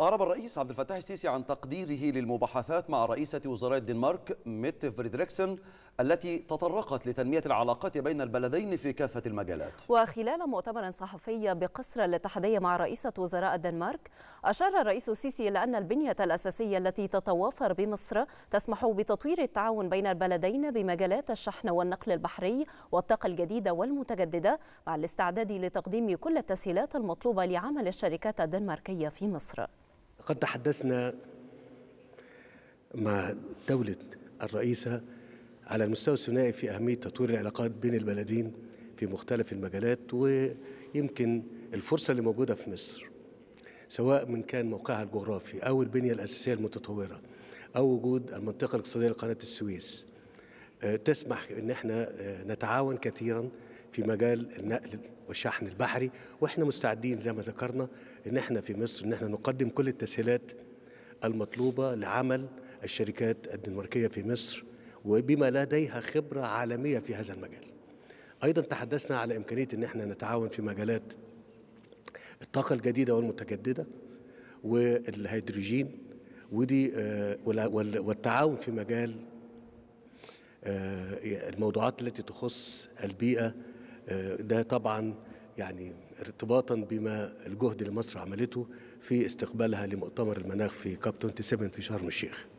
أعرب الرئيس عبد الفتاح السيسي عن تقديره للمباحثات مع رئيسة وزراء الدنمارك ميت فريدريكسن التي تطرقت لتنمية العلاقات بين البلدين في كافة المجالات وخلال مؤتمر صحفي بقصر الاتحادية مع رئيسة وزراء الدنمارك أشار الرئيس السيسي إلى أن البنية الأساسية التي تتوافر بمصر تسمح بتطوير التعاون بين البلدين بمجالات الشحن والنقل البحري والطاقة الجديدة والمتجددة مع الاستعداد لتقديم كل التسهيلات المطلوبة لعمل الشركات الدنماركية في مصر قد تحدثنا مع دولة الرئيسة على المستوى الثنائي في أهمية تطوير العلاقات بين البلدين في مختلف المجالات ويمكن الفرصة اللي موجودة في مصر سواء من كان موقعها الجغرافي أو البنية الأساسية المتطورة أو وجود المنطقة الاقتصادية لقناة السويس آه، تسمح ان احنا آه، نتعاون كثيرا في مجال النقل والشحن البحري واحنا مستعدين زي ما ذكرنا ان احنا في مصر ان احنا نقدم كل التسهيلات المطلوبه لعمل الشركات الدنماركيه في مصر وبما لديها خبره عالميه في هذا المجال. ايضا تحدثنا على امكانيه ان احنا نتعاون في مجالات الطاقه الجديده والمتجدده والهيدروجين ودي آه، والتعاون في مجال آه، الموضوعات التي تخص البيئه آه، ده طبعا يعني ارتباطا بما الجهد اللي مصر عملته في استقبالها لمؤتمر المناخ في كاب 27 في شرم الشيخ